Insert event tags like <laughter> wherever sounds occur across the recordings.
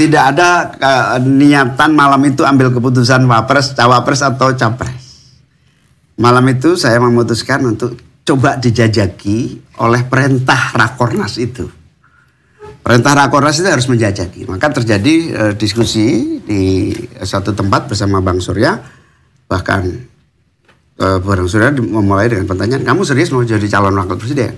tidak ada uh, niatan malam itu ambil keputusan wapres, cawapres atau capres. Malam itu saya memutuskan untuk coba dijajaki oleh perintah Rakornas itu. Perintah Rakornas itu harus menjajaki. Maka terjadi uh, diskusi di satu tempat bersama Bang Surya, bahkan uh, Bang Surya memulai dengan pertanyaan, kamu serius mau jadi calon wakil presiden?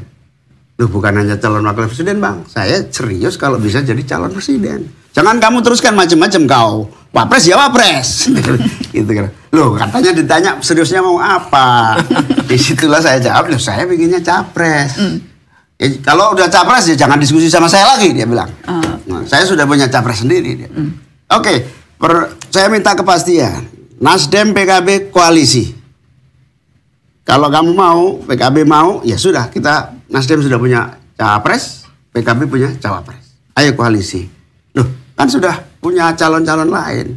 Loh bukan hanya calon wakil presiden bang, saya serius kalau bisa jadi calon presiden Jangan kamu teruskan macam-macam kau. Wapres ya wapres. <laughs> gitu kan. Loh, katanya ditanya seriusnya mau apa? <laughs> Di situlah saya jawab, loh saya pinginnya capres. Mm. Ya, kalau udah capres ya jangan diskusi sama saya lagi dia bilang. Uh. Nah, saya sudah punya capres sendiri Mm. Oke, okay, saya minta kepastian. Nasdem PKB koalisi. Kalau kamu mau, PKB mau, ya sudah kita Nasdem sudah punya capres, PKB punya cawapres. Ayo koalisi. Loh, Kan sudah punya calon-calon lain.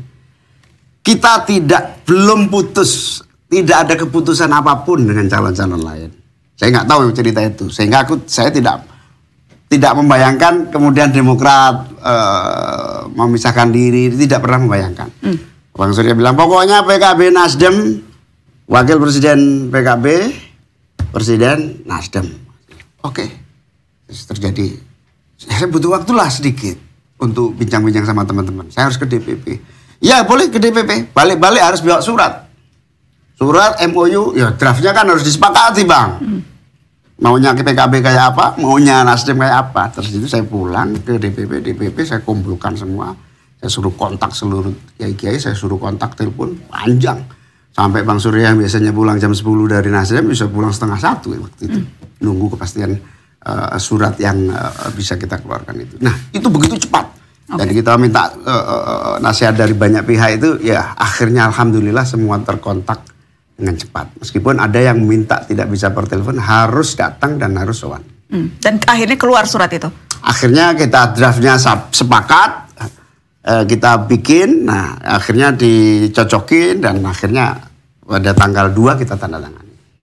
Kita tidak belum putus, tidak ada keputusan apapun dengan calon-calon lain. Saya nggak tahu cerita itu, sehingga aku saya tidak tidak membayangkan kemudian Demokrat uh, memisahkan diri, tidak pernah membayangkan. Hmm. Bang Surya bilang pokoknya PKB Nasdem, Wakil Presiden PKB, Presiden Nasdem. Oke, okay. terjadi. Saya butuh waktulah sedikit untuk bincang-bincang sama teman-teman. Saya harus ke DPP. Ya boleh ke DPP. Balik-balik harus bawa surat. Surat MOU, ya draftnya kan harus disepakati bang. Hmm. Maunya ke PKB kayak apa, maunya Nasdem kayak apa. Terus itu saya pulang ke DPP, DPP saya kumpulkan semua. Saya suruh kontak seluruh kiai-kiai, saya suruh kontak telepon panjang. Sampai Bang Surya yang biasanya pulang jam 10 dari Nasdem bisa pulang setengah satu ya waktu itu. Hmm. Nunggu kepastian uh, surat yang uh, bisa kita keluarkan itu. Nah, itu begitu cepat. Okay. Dan kita minta uh, uh, nasihat dari banyak pihak itu ya akhirnya alhamdulillah semua terkontak dengan cepat. Meskipun ada yang minta tidak bisa bertelepon harus datang dan harus sowan. Hmm. Dan akhirnya keluar surat itu. Akhirnya kita draftnya sepakat kita bikin, nah akhirnya dicocokin dan akhirnya pada tanggal 2 kita tanda tangan.